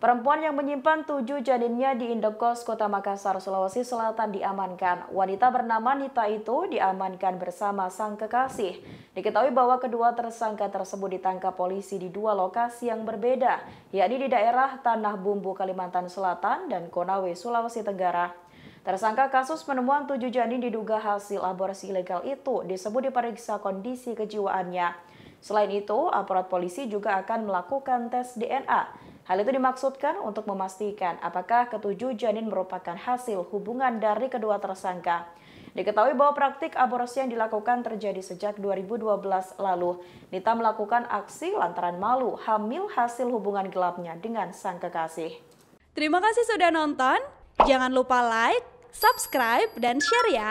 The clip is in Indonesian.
Perempuan yang menyimpan tujuh janinnya di Indokos, Kota Makassar, Sulawesi Selatan diamankan. Wanita bernama Nita itu diamankan bersama sang kekasih. Diketahui bahwa kedua tersangka tersebut ditangkap polisi di dua lokasi yang berbeda, yakni di daerah Tanah Bumbu, Kalimantan Selatan dan Konawe, Sulawesi Tenggara. Tersangka kasus penemuan tujuh janin diduga hasil aborsi ilegal itu disebut diperiksa kondisi kejiwaannya. Selain itu, aparat polisi juga akan melakukan tes DNA Hal itu dimaksudkan untuk memastikan apakah ketujuh janin merupakan hasil hubungan dari kedua tersangka. Diketahui bahwa praktik aborsi yang dilakukan terjadi sejak 2012 lalu. Nita melakukan aksi lantaran malu hamil hasil hubungan gelapnya dengan sang kekasih. Terima kasih sudah nonton. Jangan lupa like, subscribe, dan share ya.